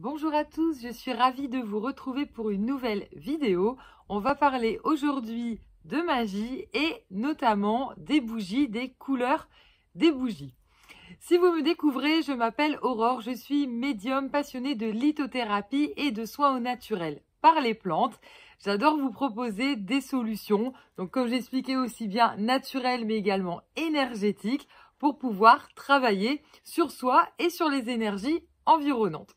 Bonjour à tous, je suis ravie de vous retrouver pour une nouvelle vidéo. On va parler aujourd'hui de magie et notamment des bougies, des couleurs des bougies. Si vous me découvrez, je m'appelle Aurore, je suis médium passionnée de lithothérapie et de soins au naturel par les plantes. J'adore vous proposer des solutions, donc comme j'expliquais aussi bien naturelles mais également énergétiques pour pouvoir travailler sur soi et sur les énergies environnantes.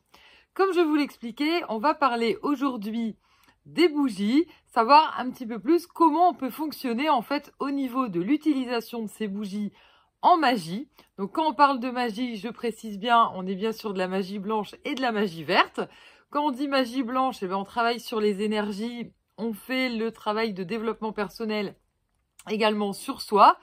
Comme je vous l'expliquais, on va parler aujourd'hui des bougies, savoir un petit peu plus comment on peut fonctionner en fait au niveau de l'utilisation de ces bougies en magie. Donc quand on parle de magie, je précise bien, on est bien sûr de la magie blanche et de la magie verte. Quand on dit magie blanche, eh ben, on travaille sur les énergies, on fait le travail de développement personnel également sur soi.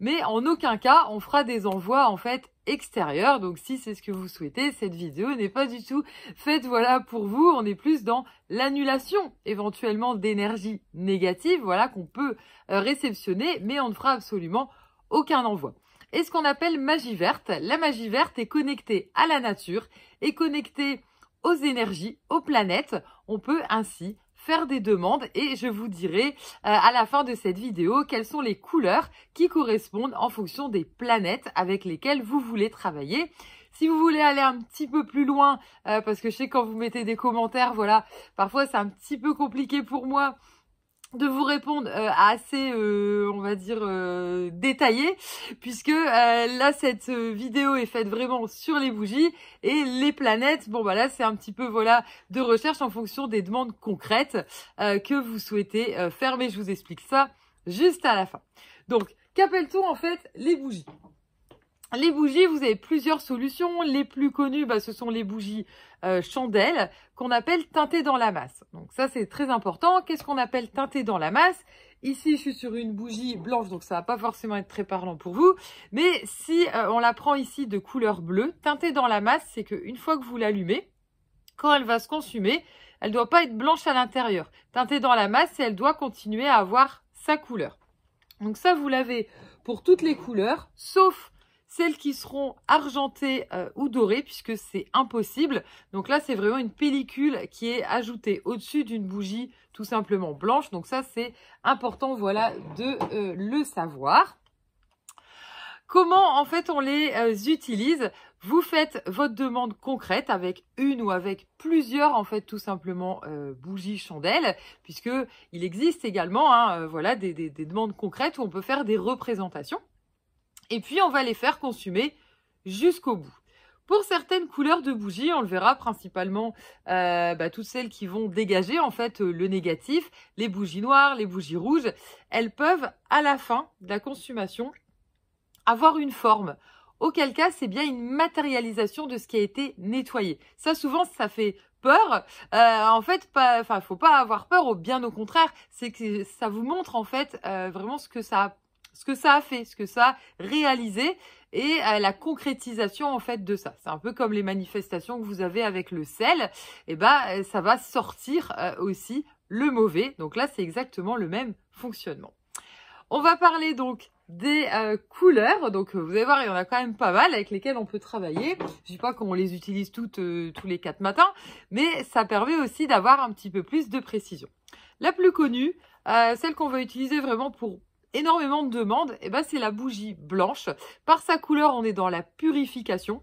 Mais en aucun cas, on fera des envois en fait extérieurs. Donc si c'est ce que vous souhaitez, cette vidéo n'est pas du tout faite voilà pour vous. On est plus dans l'annulation éventuellement d'énergie négative, voilà qu'on peut euh, réceptionner, mais on ne fera absolument aucun envoi et ce qu'on appelle magie verte. La magie verte est connectée à la nature, est connectée aux énergies, aux planètes. On peut ainsi faire des demandes et je vous dirai euh, à la fin de cette vidéo quelles sont les couleurs qui correspondent en fonction des planètes avec lesquelles vous voulez travailler. Si vous voulez aller un petit peu plus loin, euh, parce que je sais quand vous mettez des commentaires, voilà, parfois c'est un petit peu compliqué pour moi de vous répondre euh, assez, euh, on va dire, euh, détaillé, puisque là, cette vidéo est faite vraiment sur les bougies et les planètes. Bon, bah là, c'est un petit peu, voilà, de recherche en fonction des demandes concrètes que vous souhaitez faire, mais je vous explique ça juste à la fin. Donc, qu'appelle-t-on en fait les bougies les bougies, vous avez plusieurs solutions. Les plus connues, bah, ce sont les bougies euh, chandelles qu'on appelle teintées dans la masse. Donc ça, c'est très important. Qu'est-ce qu'on appelle teintées dans la masse Ici, je suis sur une bougie blanche, donc ça va pas forcément être très parlant pour vous. Mais si euh, on la prend ici de couleur bleue, teintée dans la masse, c'est qu'une fois que vous l'allumez, quand elle va se consumer, elle doit pas être blanche à l'intérieur. Teintée dans la masse, elle doit continuer à avoir sa couleur. Donc ça, vous l'avez pour toutes les couleurs, sauf celles qui seront argentées euh, ou dorées puisque c'est impossible. Donc là, c'est vraiment une pellicule qui est ajoutée au-dessus d'une bougie tout simplement blanche. Donc ça, c'est important, voilà, de euh, le savoir. Comment en fait on les euh, utilise vous faites votre demande concrète avec une ou avec plusieurs, en fait, tout simplement bougies, chandelles, puisque il existe également, hein, voilà, des, demandes concrètes où on peut faire des représentations. Et puis, on va les faire consumer jusqu'au bout. Pour certaines couleurs de bougies, on le verra principalement euh, bah, toutes celles qui vont dégager en fait euh, le négatif, les bougies noires, les bougies rouges, elles peuvent à la fin de la consommation avoir une forme. Auquel cas, c'est bien une matérialisation de ce qui a été nettoyé. Ça, souvent, ça fait peur. Euh, en fait, pas, enfin, faut pas avoir peur. Au bien au contraire, c'est que ça vous montre en fait vraiment ce que ça a ce que ça a fait, ce que ça a réalisé et la concrétisation en fait de ça. C'est un peu comme les manifestations que vous avez avec le sel, et eh ben euh, ça va sortir euh, aussi le mauvais. Donc là, c'est exactement le même fonctionnement. On va parler donc des euh, couleurs, donc vous allez voir il y en a quand même pas mal avec lesquelles on peut travailler, je dis pas qu'on les utilise toutes tous les quatre matins, mais ça permet aussi d'avoir un petit peu plus de précision. La plus connue, celle qu'on va utiliser vraiment pour énormément de demandes, et eh ben c'est la bougie blanche. Par sa couleur, on est dans la purification.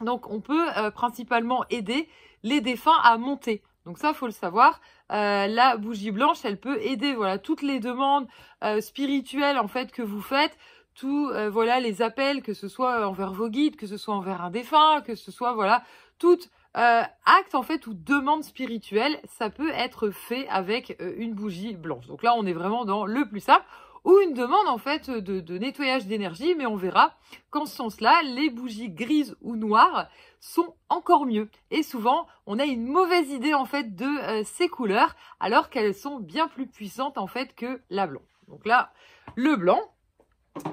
Donc on peut euh, principalement aider les défunts à monter. Donc ça, faut le savoir. Euh, la bougie blanche, elle peut aider voilà toutes les demandes euh, spirituelles en fait que vous faites, tout voilà les appels que ce soit envers vos guides, que ce soit envers un défunt, que ce soit voilà acte en fait ou demande spirituelle, ça peut être fait avec une bougie blanche. Donc là, on est vraiment dans le plus simple ou une demande en fait de, nettoyage d'énergie, mais on verra qu'en ce sens-là, les bougies grises ou noires sont encore mieux. Et souvent, on a une mauvaise idée en fait de euh, ces couleurs, alors qu'elles sont bien plus puissantes en fait que la blanche. Donc là, le blanc,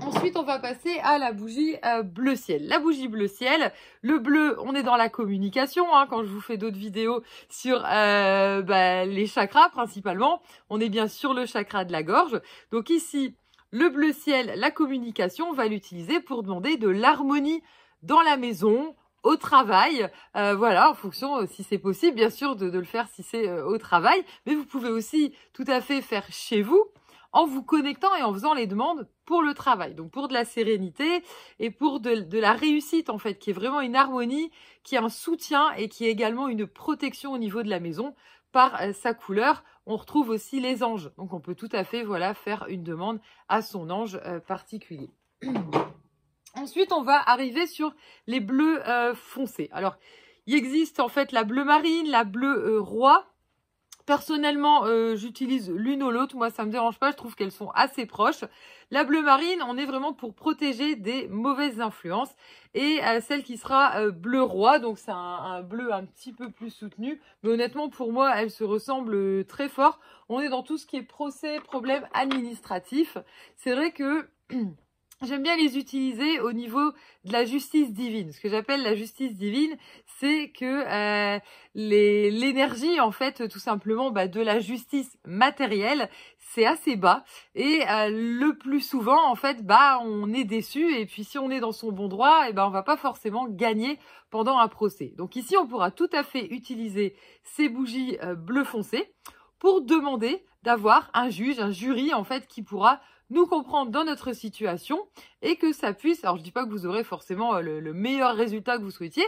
Ensuite, on va passer à la bougie euh, bleu ciel. La bougie bleu ciel, le bleu, on est dans la communication. Hein. quand je vous fais d'autres vidéos sur euh, bah, les chakras principalement, on est bien sur le chakra de la gorge. Donc ici, le bleu ciel, la communication, on va l'utiliser pour demander de l'harmonie dans la maison, au travail, euh, voilà, en fonction, si c'est possible, bien sûr, de, le faire si c'est au travail, mais vous pouvez aussi tout à fait faire chez vous, en vous connectant et en faisant les demandes pour le travail, donc pour de la sérénité et pour de, la réussite en fait, qui est vraiment une harmonie, qui est un soutien et qui est également une protection au niveau de la maison par euh, sa couleur. On retrouve aussi les anges, donc on peut tout à fait voilà faire une demande à son ange euh, particulier. Ensuite, on va arriver sur les bleus euh, foncés. Alors, il existe en fait la bleu marine, la bleu roi, Personnellement, euh, j'utilise l'une ou l'autre. Moi, ça me dérange pas. Je trouve qu'elles sont assez proches. La bleu marine, on est vraiment pour protéger des mauvaises influences. Et euh, celle qui sera euh, bleu roi, donc c'est un, un, bleu un petit peu plus soutenu. Mais honnêtement, pour moi, elles se ressemblent très fort. On est dans tout ce qui est procès, problème administratif. C'est vrai que... J'aime bien les utiliser au niveau de la justice divine. Ce que j'appelle la justice divine, c'est que euh, l'énergie, en fait, tout simplement, bah, de la justice matérielle, c'est assez bas. Et euh, le plus souvent, en fait, bah, on est déçu. Et puis, si on est dans son bon droit, et eh ben, on va pas forcément gagner pendant un procès. Donc ici, on pourra tout à fait utiliser ces bougies euh, bleu foncé pour demander d'avoir un juge, un jury, en fait, qui pourra nous comprendre dans notre situation et que ça puisse, alors je dis pas que vous aurez forcément euh, le, meilleur résultat que vous souhaitiez,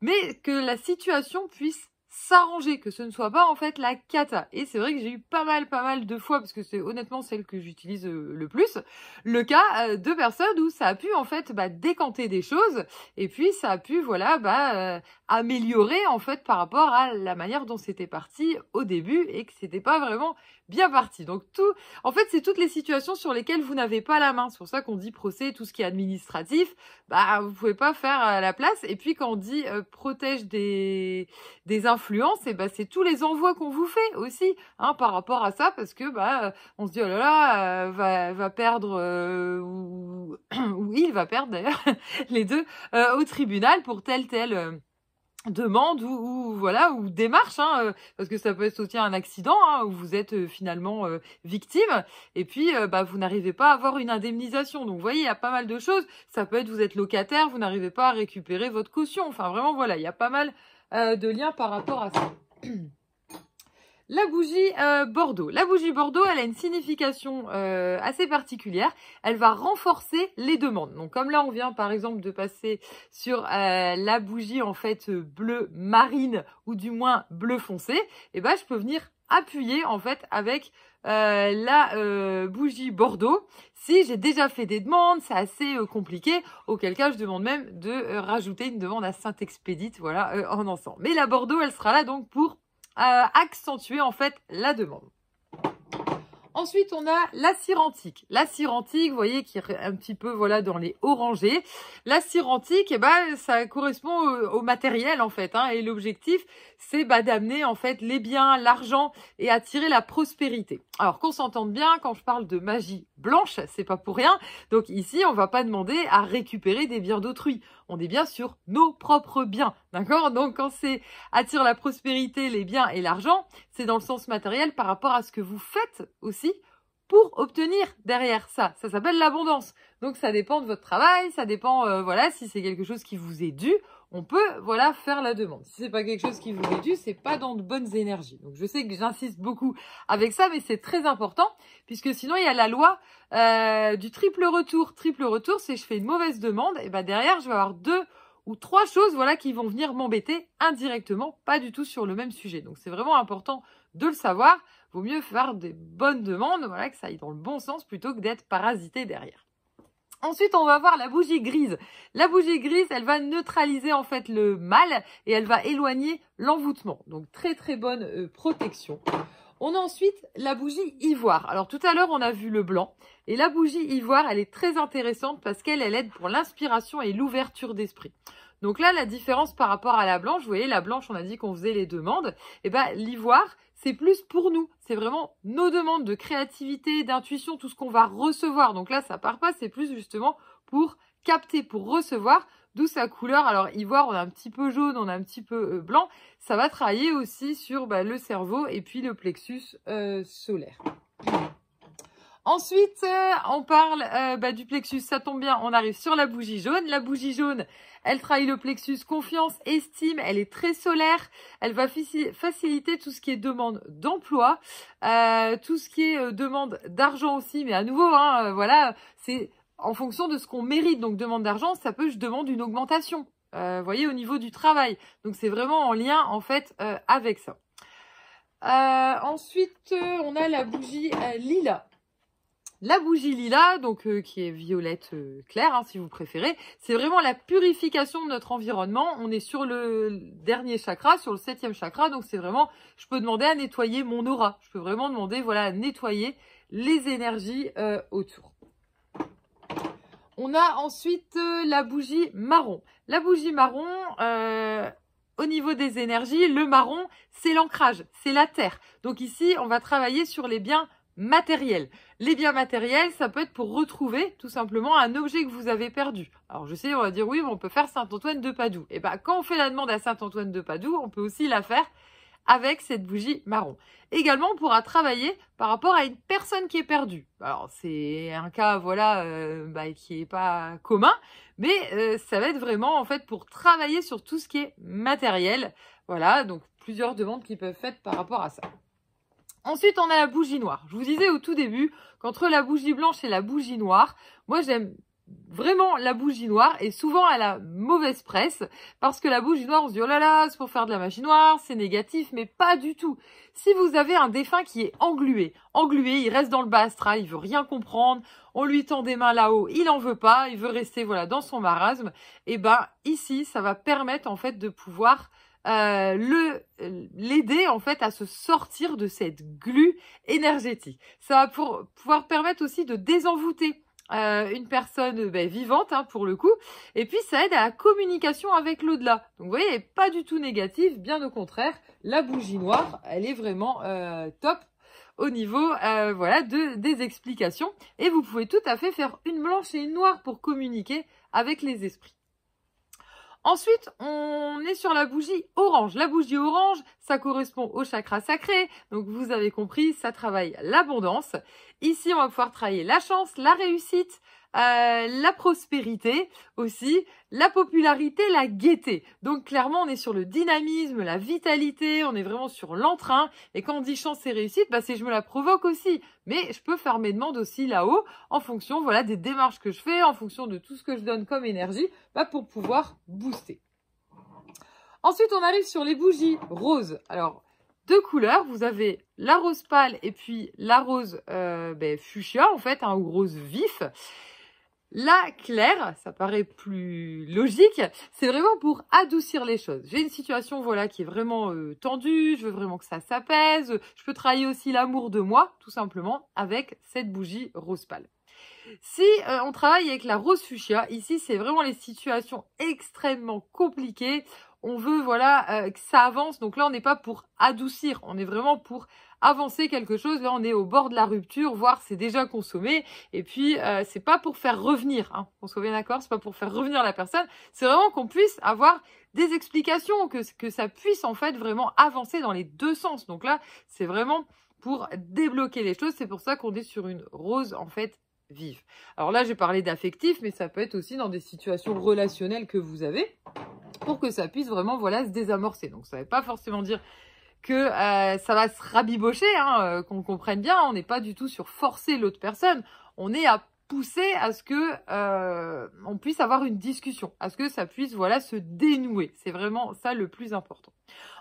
mais que la situation puisse s'arranger, que ce ne soit pas en fait la cata. Et c'est vrai que j'ai eu pas mal, pas mal de fois, parce que c'est honnêtement celle que j'utilise euh, le plus, le cas euh, de personnes où ça a pu en fait bah, décanter des choses, et puis ça a pu voilà bah, améliorer en fait par rapport à la manière dont c'était parti au début, et que c'était pas vraiment bien parti. Donc tout, en fait, c'est toutes les situations sur lesquelles vous n'avez pas la main. C'est pour ça qu'on dit procès, tout ce qui est administratif, bah vous pouvez pas faire à euh, la place. Et puis quand on dit euh, protège des des influences, et eh ben c'est tous les envois qu'on vous fait aussi, hein, par rapport à ça, parce que bah euh, on se dit oh là là, va va perdre ou, ou il va perdre d'ailleurs les deux au tribunal pour tel tel demande ou, voilà ou démarche hein, euh, parce que ça peut être aussi un accident hein, où vous êtes euh, finalement euh, victime et puis bah vous n'arrivez pas à avoir une indemnisation donc vous voyez il y a pas mal de choses ça peut être vous êtes locataire vous n'arrivez pas à récupérer votre caution enfin vraiment voilà il y a pas mal de liens par rapport à ça La bougie euh, Bordeaux. La bougie Bordeaux, elle a une signification euh, assez particulière. Elle va renforcer les demandes. Donc comme là, on vient par exemple de passer sur euh, la bougie en fait bleu marine ou du moins bleu foncé, eh ben je peux venir appuyer en fait avec la bougie Bordeaux. Si j'ai déjà fait des demandes, c'est assez compliqué, auquel cas je demande même de rajouter une demande à Saint-Expédite, voilà, en ensemble. Mais la Bordeaux, elle sera là donc pour euh, accentuer en fait la demande. Ensuite, on a la cire antique. La cire antique, vous voyez, qui est un petit peu voilà dans les orangés. La cire antique, eh ben, ça correspond au, matériel en fait. Hein, et l'objectif, c'est bah, d'amener en fait les biens, l'argent et attirer la prospérité. Alors qu'on s'entende bien, quand je parle de magie blanche, c'est pas pour rien. Donc ici, on va pas demander à récupérer des biens d'autrui. On est bien sur nos propres biens, d'accord Donc quand c'est attire la prospérité, les biens et l'argent, c'est dans le sens matériel par rapport à ce que vous faites aussi pour obtenir derrière ça. Ça s'appelle l'abondance. Donc ça dépend de votre travail, ça dépend, euh, voilà, si c'est quelque chose qui vous est dû on peut voilà faire la demande. Si c'est pas quelque chose qui vous est dû, c'est pas dans de bonnes énergies. Donc je sais que j'insiste beaucoup avec ça, mais c'est très important puisque sinon il y a la loi euh, du triple retour. Triple retour, si je fais une mauvaise demande et ben derrière je vais avoir deux ou trois choses voilà qui vont venir m'embêter indirectement, pas du tout sur le même sujet. Donc c'est vraiment important de le savoir. Vaut mieux faire des bonnes demandes, voilà que ça aille dans le bon sens plutôt que d'être parasité derrière. Ensuite, on va voir la bougie grise. La bougie grise, elle va neutraliser en fait le mal et elle va éloigner l'envoûtement. Donc très très bonne euh, protection. On a ensuite la bougie ivoire. Alors tout à l'heure, on a vu le blanc. Et la bougie ivoire, elle est très intéressante parce qu'elle elle aide pour l'inspiration et l'ouverture d'esprit. Donc là, la différence par rapport à la blanche, vous voyez, la blanche, on a dit qu'on faisait les demandes. Et eh bien, l'ivoire, c'est plus pour nous. C'est vraiment nos demandes de créativité, d'intuition, tout ce qu'on va recevoir. Donc là, ça part pas, c'est plus justement pour capter, pour recevoir, d'où sa couleur. Alors ivoire, on a un petit peu jaune, on a un petit peu euh, blanc. Ça va travailler aussi sur bah, le cerveau et puis le plexus euh, solaire. Ensuite, euh, on parle euh, bah, du plexus, ça tombe bien, on arrive sur la bougie jaune. La bougie jaune, elle trahit le plexus, confiance, estime, elle est très solaire, elle va faciliter tout ce qui est demande d'emploi, euh, tout ce qui est demande d'argent aussi, mais à nouveau, hein, voilà, c'est en fonction de ce qu'on mérite. Donc demande d'argent, ça peut, je demande une augmentation, vous voyez, au niveau du travail. Donc c'est vraiment en lien, en fait, avec ça. ensuite, on a la bougie lila la bougie lila, donc euh, qui est violette euh, claire, hein, si vous préférez, c'est vraiment la purification de notre environnement. On est sur le dernier chakra, sur le septième chakra, donc c'est vraiment, je peux demander à nettoyer mon aura. Je peux vraiment demander, voilà, à nettoyer les énergies euh, autour. On a ensuite la bougie marron. La bougie marron, au niveau des énergies, le marron, c'est l'ancrage, c'est la terre. Donc ici, on va travailler sur les biens matériel. Les biens matériels, ça peut être pour retrouver tout simplement un objet que vous avez perdu. Alors je sais, on va dire oui, mais on peut faire Saint-Antoine de Padoue. Et eh bien quand on fait la demande à Saint-Antoine de Padoue, on peut aussi la faire avec cette bougie marron. Également, on pourra travailler par rapport à une personne qui est perdue. Alors c'est un cas, voilà, euh, bah, qui n'est pas commun, mais euh, ça va être vraiment en fait pour travailler sur tout ce qui est matériel. Voilà, donc plusieurs demandes qui peuvent être faites par rapport à ça. Ensuite, on a la bougie noire. Je vous disais au tout début qu'entre la bougie blanche et la bougie noire, moi j'aime vraiment la bougie noire et souvent à la mauvaise presse parce que la bougie noire on se dit oh là là c'est pour faire de la magie noire c'est négatif mais pas du tout si vous avez un défunt qui est englué englué il reste dans le bas astral hein, il veut rien comprendre on lui tend des mains là-haut il en veut pas il veut rester voilà dans son marasme et eh ben ici ça va permettre en fait de pouvoir euh, le l'aider en fait à se sortir de cette glu énergétique. Ça va pour pouvoir permettre aussi de désenvoûter euh, une personne ben, vivante hein, pour le coup. Et puis ça aide à la communication avec l'au-delà. Donc vous voyez, pas du tout négative, bien au contraire, la bougie noire, elle est vraiment euh, top au niveau voilà de des explications et vous pouvez tout à fait faire une blanche et une noire pour communiquer avec les esprits. Ensuite, on est sur la bougie orange. La bougie orange, ça correspond au chakra sacré. Donc, vous avez compris, ça travaille l'abondance. Ici, on va pouvoir travailler la chance, la réussite, euh, la prospérité aussi, la popularité, la gaieté. Donc clairement, on est sur le dynamisme, la vitalité, on est vraiment sur l'entrain. Et quand on dit chance et réussite, bah, c'est je me la provoque aussi. Mais je peux faire mes demandes aussi là-haut en fonction voilà, des démarches que je fais, en fonction de tout ce que je donne comme énergie bah, pour pouvoir booster. Ensuite, on arrive sur les bougies roses. Alors, deux couleurs. Vous avez la rose pâle et puis la rose euh, ben, fuchsia, en fait, hein, ou rose vif. La claire, ça paraît plus logique, c'est vraiment pour adoucir les choses. J'ai une situation voilà qui est vraiment euh, tendue, je veux vraiment que ça s'apaise, je peux travailler aussi l'amour de moi tout simplement avec cette bougie rose pâle. Si euh, on travaille avec la rose fuchsia, ici c'est vraiment les situations extrêmement compliquées on veut voilà euh, que ça avance. Donc là, on n'est pas pour adoucir, on est vraiment pour avancer quelque chose. Là, on est au bord de la rupture, voire c'est déjà consommé. Et puis, euh, c'est pas pour faire revenir, hein. on se bien d'accord, c'est pas pour faire revenir la personne. C'est vraiment qu'on puisse avoir des explications, que, que ça puisse en fait vraiment avancer dans les deux sens. Donc là, c'est vraiment pour débloquer les choses. C'est pour ça qu'on est sur une rose en fait vive. Alors là, j'ai parlé d'affectif, mais ça peut être aussi dans des situations relationnelles que vous avez pour que ça puisse vraiment voilà, se désamorcer. Donc ça ne veut pas forcément dire que euh, ça va se rabibocher, hein, euh, qu'on comprenne bien, on n'est pas du tout sur forcer l'autre personne, on est à pousser à ce que euh, on puisse avoir une discussion, à ce que ça puisse voilà se dénouer. C'est vraiment ça le plus important.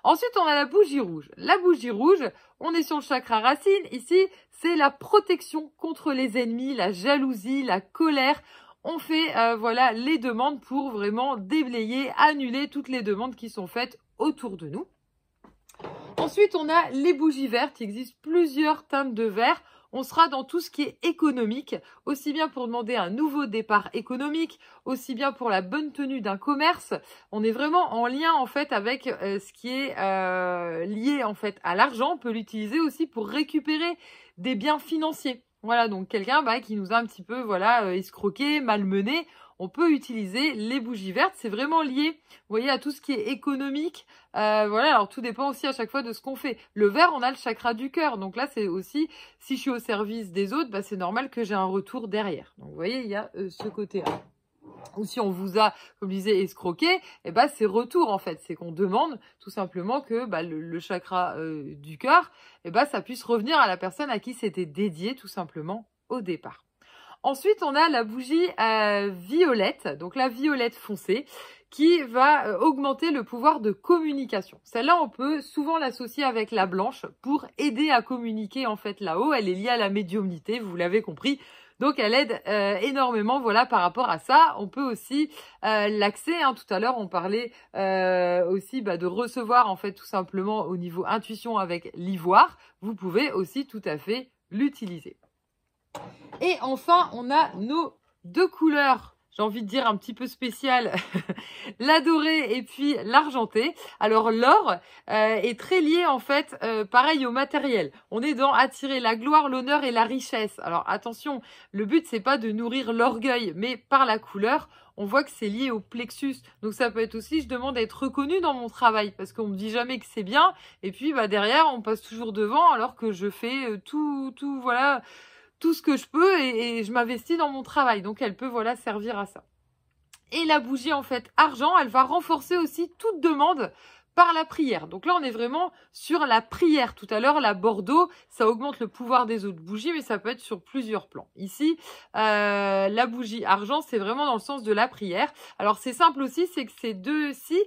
Ensuite, on a la bougie rouge. La bougie rouge, on est sur le chakra racine. Ici, c'est la protection contre les ennemis, la jalousie, la colère on fait euh, voilà les demandes pour vraiment déblayer, annuler toutes les demandes qui sont faites autour de nous. Ensuite, on a les bougies vertes. Il existe plusieurs teintes de vert. On sera dans tout ce qui est économique, aussi bien pour demander un nouveau départ économique, aussi bien pour la bonne tenue d'un commerce. On est vraiment en lien en fait avec euh, ce qui est euh, lié en fait à l'argent. On peut l'utiliser aussi pour récupérer des biens financiers. Voilà, donc quelqu'un bah, qui nous a un petit peu voilà, euh, escroqué, malmené, on peut utiliser les bougies vertes. C'est vraiment lié, vous voyez, à tout ce qui est économique. Euh, voilà, alors tout dépend aussi à chaque fois de ce qu'on fait. Le vert, on a le chakra du cœur. Donc là, c'est aussi, si je suis au service des autres, bah, c'est normal que j'ai un retour derrière. Donc vous voyez, il y a euh, ce côté-là ou si on vous a, comme je disais, escroqué, eh ben, c'est retour en fait. C'est qu'on demande tout simplement que bah, le, chakra euh, du cœur, eh ben, ça puisse revenir à la personne à qui c'était dédié tout simplement au départ. Ensuite, on a la bougie euh, violette, donc la violette foncée, qui va euh, augmenter le pouvoir de communication. Celle-là, on peut souvent l'associer avec la blanche pour aider à communiquer en fait là-haut. Elle est liée à la médiumnité, vous l'avez compris. Donc elle aide euh, énormément voilà par rapport à ça. On peut aussi euh, l'accès. Hein, tout à l'heure on parlait euh, aussi bah, de recevoir en fait tout simplement au niveau intuition avec l'ivoire. Vous pouvez aussi tout à fait l'utiliser. Et enfin on a nos deux couleurs j'ai envie de dire un petit peu spécial, l'adorer et puis l'argenté. Alors l'or euh, est très lié en fait, euh, pareil au matériel. On est dans attirer la gloire, l'honneur et la richesse. Alors attention, le but c'est pas de nourrir l'orgueil, mais par la couleur, on voit que c'est lié au plexus. Donc ça peut être aussi, je demande à être reconnu dans mon travail parce qu'on me dit jamais que c'est bien. Et puis bah derrière, on passe toujours devant alors que je fais euh, tout, tout voilà tout ce que je peux et, je m'investis dans mon travail. Donc elle peut voilà servir à ça. Et la bougie en fait argent, elle va renforcer aussi toute demande par la prière. Donc là, on est vraiment sur la prière. Tout à l'heure, la Bordeaux, ça augmente le pouvoir des autres bougies, mais ça peut être sur plusieurs plans. Ici, euh, la bougie argent, c'est vraiment dans le sens de la prière. Alors c'est simple aussi, c'est que ces deux-ci,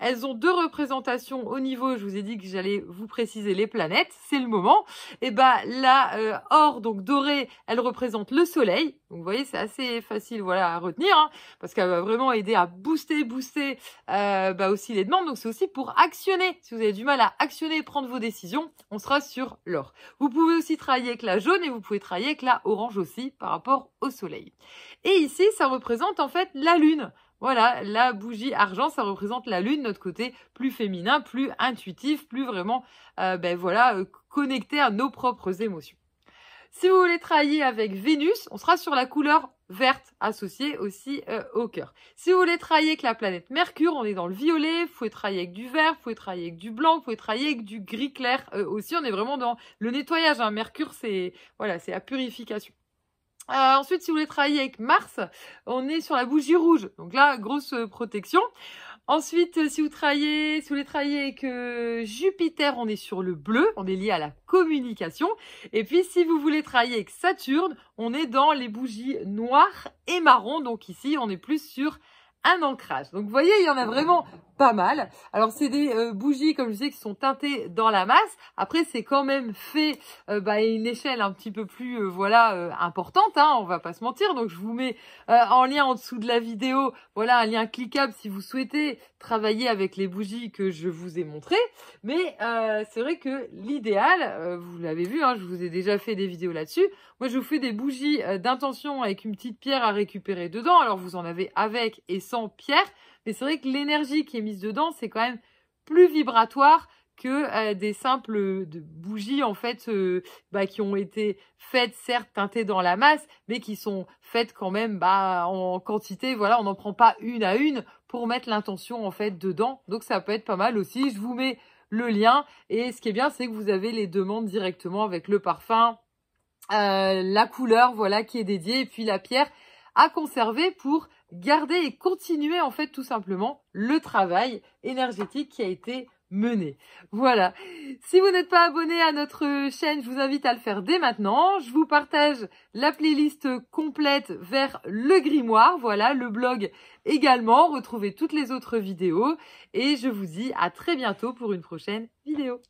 elles ont deux représentations au niveau, je vous ai dit que j'allais vous préciser les planètes, c'est le moment. Et eh bah ben, la euh, or, donc dorée, elle représente le soleil. Donc vous voyez, c'est assez facile voilà, à retenir, hein, parce qu'elle va vraiment aider à booster, booster euh, bah aussi les demandes. Donc c'est aussi pour actionner. Si vous avez du mal à actionner, prendre vos décisions, on sera sur l'or. Vous pouvez aussi travailler avec la jaune et vous pouvez travailler avec la orange aussi par rapport au soleil. Et ici, ça représente en fait la lune. Voilà, la bougie argent, ça représente la lune, notre côté plus féminin, plus intuitif, plus vraiment, euh, ben voilà, euh, connecté à nos propres émotions. Si vous voulez travailler avec Vénus, on sera sur la couleur verte associée aussi euh, au cœur. Si vous voulez travailler avec la planète Mercure, on est dans le violet, vous pouvez travailler avec du vert, vous pouvez travailler avec du blanc, vous pouvez travailler avec du gris clair aussi, on est vraiment dans le nettoyage. Hein. Mercure, c'est voilà, c'est la purification. Euh, ensuite, si vous voulez travailler avec Mars, on est sur la bougie rouge. Donc là, grosse euh, protection. Ensuite, euh, si vous travaillez, si vous voulez travailler avec Jupiter, on est sur le bleu, on est lié à la communication. Et puis, si vous voulez travailler avec Saturne, on est dans les bougies noires et marron. Donc ici, on est plus sur un ancrage. Donc vous voyez, il y en a vraiment pas mal. Alors c'est des euh, bougies, comme je disais, qui sont teintées dans la masse. Après, c'est quand même fait euh, bah, une échelle un petit peu plus euh, voilà importante, hein, on va pas se mentir. Donc je vous mets en lien en dessous de la vidéo, voilà un lien cliquable si vous souhaitez travailler avec les bougies que je vous ai montrées. Mais c'est vrai que l'idéal, vous l'avez vu, hein, je vous ai déjà fait des vidéos là-dessus. Moi, je vous fais des bougies d'intention avec une petite pierre à récupérer dedans. Alors vous en avez avec et sans pierre. Mais c'est vrai que l'énergie qui est mise dedans, c'est quand même plus vibratoire que euh, des simples euh, bougies en fait euh, bah, qui ont été faites certes teintées dans la masse mais qui sont faites quand même bah, en quantité voilà on n'en prend pas une à une pour mettre l'intention en fait dedans donc ça peut être pas mal aussi je vous mets le lien et ce qui est bien c'est que vous avez les demandes directement avec le parfum la couleur voilà qui est dédiée et puis la pierre à conserver pour garder et continuer en fait tout simplement le travail énergétique qui a été mené. Voilà. Si vous n'êtes pas abonné à notre chaîne, je vous invite à le faire dès maintenant. Je vous partage la playlist complète vers le grimoire, voilà, le blog également. Retrouvez toutes les autres vidéos et je vous dis à très bientôt pour une prochaine vidéo.